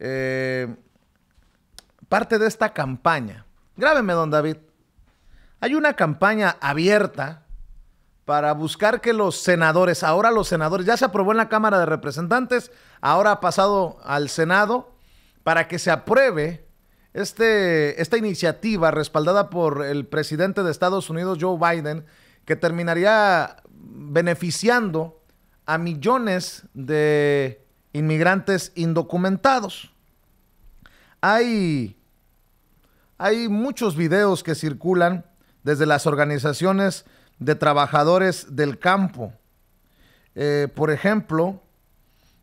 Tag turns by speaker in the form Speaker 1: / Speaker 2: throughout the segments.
Speaker 1: Eh, parte de esta campaña. Grábeme, don David. Hay una campaña abierta para buscar que los senadores, ahora los senadores, ya se aprobó en la Cámara de Representantes, ahora ha pasado al Senado, para que se apruebe este, esta iniciativa respaldada por el presidente de Estados Unidos, Joe Biden, que terminaría beneficiando a millones de inmigrantes indocumentados. Hay, hay muchos videos que circulan desde las organizaciones de trabajadores del campo. Eh, por ejemplo,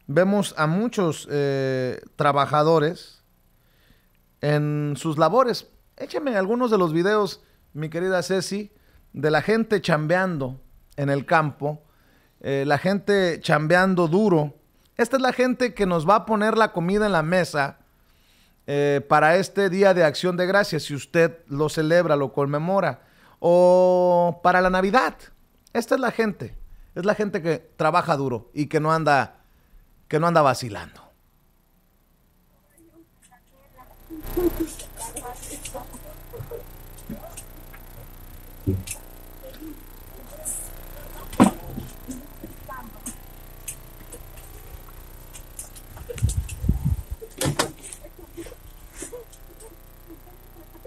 Speaker 1: vemos a muchos eh, trabajadores en sus labores. Écheme algunos de los videos, mi querida Ceci, de la gente chambeando en el campo, eh, la gente chambeando duro, esta es la gente que nos va a poner la comida en la mesa eh, para este día de acción de gracias, si usted lo celebra, lo conmemora, o para la Navidad. Esta es la gente. Es la gente que trabaja duro y que no anda, que no anda vacilando.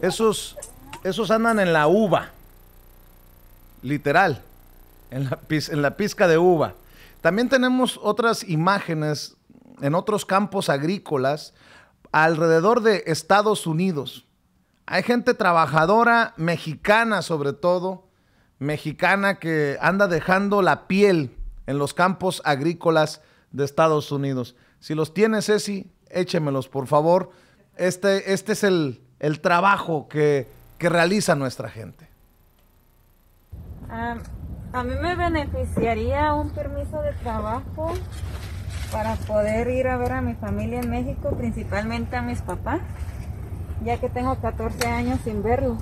Speaker 1: Esos, esos andan en la uva, literal, en la, en pizca de uva. También tenemos otras imágenes en otros campos agrícolas alrededor de Estados Unidos. Hay gente trabajadora, mexicana sobre todo, mexicana que anda dejando la piel en los campos agrícolas de Estados Unidos. Si los tienes, Ceci, échemelos, por favor. Este, este es el, el trabajo que, realiza nuestra gente? a mí me beneficiaría un permiso de trabajo para poder ir a ver a mi familia en México, principalmente a mis papás, ya que tengo 14 años sin verlos,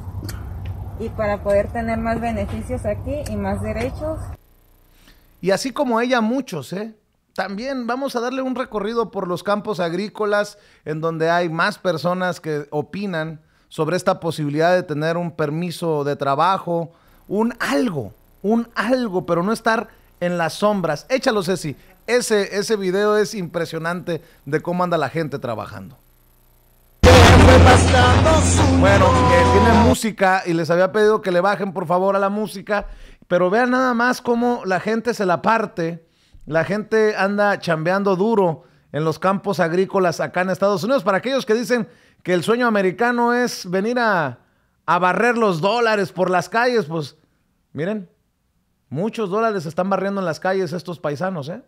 Speaker 1: y para poder tener más beneficios aquí y más derechos. Y así como ella, muchos, ¿eh? también vamos a darle un recorrido por los campos agrícolas en donde hay más personas que opinan sobre esta posibilidad de tener un permiso de trabajo, un algo, un algo, pero no estar en las sombras. Échalo, Ceci. Ese, ese video es impresionante de cómo anda la gente trabajando. Bueno, tiene música y les había pedido que le bajen por favor a la música, pero vean nada más cómo la gente se la parte la gente anda chambeando duro en los campos agrícolas acá en Estados Unidos. Para aquellos que dicen que el sueño americano es venir a, barrer los dólares por las calles, pues miren, muchos dólares están barriendo en las calles estos paisanos, ¿eh?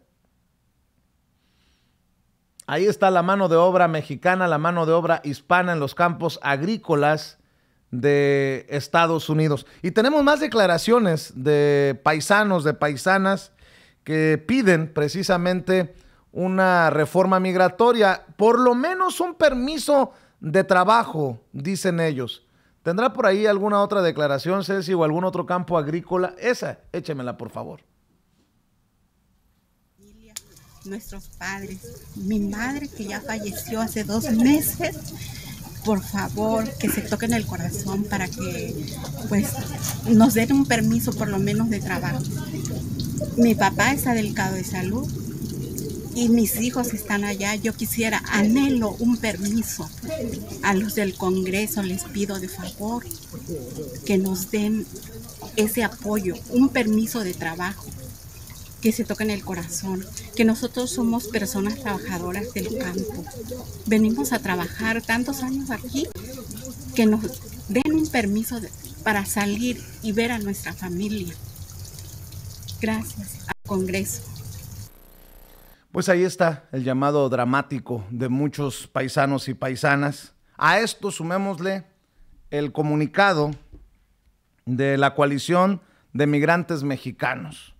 Speaker 1: Ahí está la mano de obra mexicana, la mano de obra hispana en los campos agrícolas de Estados Unidos. Y tenemos más declaraciones de paisanos, de paisanas que piden precisamente una reforma migratoria, por lo menos un permiso de trabajo, dicen ellos. ¿Tendrá por ahí alguna otra declaración, Ceci, o algún otro campo agrícola? Esa, échemela, por favor. Nuestros padres, mi madre que ya falleció hace dos meses, por favor, que se toquen el corazón para que pues nos den un permiso por lo menos de trabajo mi papá está delicado de salud y mis hijos están allá. Yo quisiera, anhelo un permiso. A los del Congreso les pido de favor que nos den ese apoyo, un permiso de trabajo, que se toque en el corazón, que nosotros somos personas trabajadoras del campo. Venimos a trabajar tantos años aquí que nos den un permiso para salir y ver a nuestra familia gracias al Congreso. Pues ahí está el llamado dramático de muchos paisanos y paisanas. A esto sumémosle el comunicado de la coalición de migrantes mexicanos.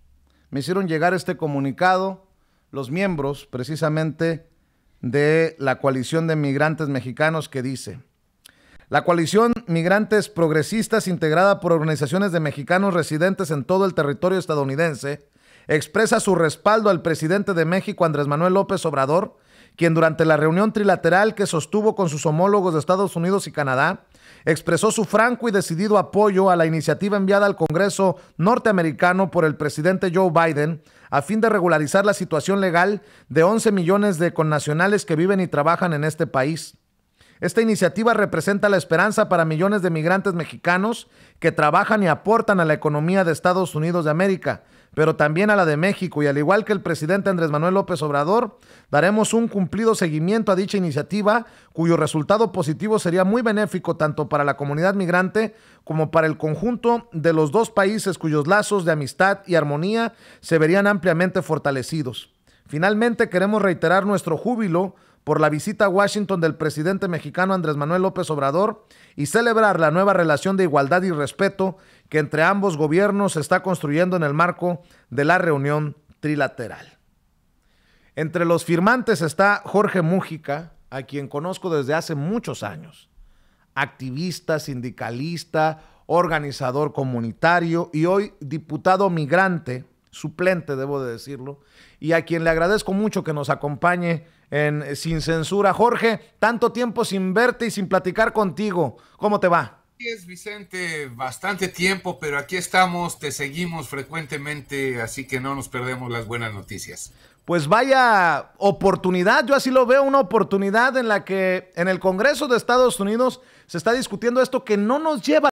Speaker 1: Me hicieron llegar este comunicado los miembros precisamente de la coalición de migrantes mexicanos que dice, la coalición Migrantes Progresistas, integrada por organizaciones de mexicanos residentes en todo el territorio estadounidense, expresa su respaldo al presidente de México, Andrés Manuel López Obrador, quien durante la reunión trilateral que sostuvo con sus homólogos de Estados Unidos y Canadá, expresó su franco y decidido apoyo a la iniciativa enviada al Congreso norteamericano por el presidente Joe Biden a fin de regularizar la situación legal de 11 millones de connacionales que viven y trabajan en este país. Esta iniciativa representa la esperanza para millones de migrantes mexicanos que trabajan y aportan a la economía de Estados Unidos de América, pero también a la de México. Y al igual que el presidente Andrés Manuel López Obrador, daremos un cumplido seguimiento a dicha iniciativa, cuyo resultado positivo sería muy benéfico tanto para la comunidad migrante como para el conjunto de los dos países cuyos lazos de amistad y armonía se verían ampliamente fortalecidos. Finalmente, queremos reiterar nuestro júbilo por la visita a Washington del presidente mexicano Andrés Manuel López Obrador y celebrar la nueva relación de igualdad y respeto que entre ambos gobiernos se está construyendo en el marco de la reunión trilateral. Entre los firmantes está Jorge Mújica, a quien conozco desde hace muchos años, activista, sindicalista, organizador comunitario y hoy diputado migrante suplente, debo de decirlo, y a quien le agradezco mucho que nos acompañe en Sin Censura. Jorge, tanto tiempo sin verte y sin platicar contigo. ¿Cómo te va? es, Vicente, bastante tiempo, pero aquí estamos, te seguimos frecuentemente, así que no nos perdemos las buenas noticias. Pues vaya oportunidad, yo así lo veo, una oportunidad en la que en el Congreso de Estados Unidos se está discutiendo esto que no nos lleva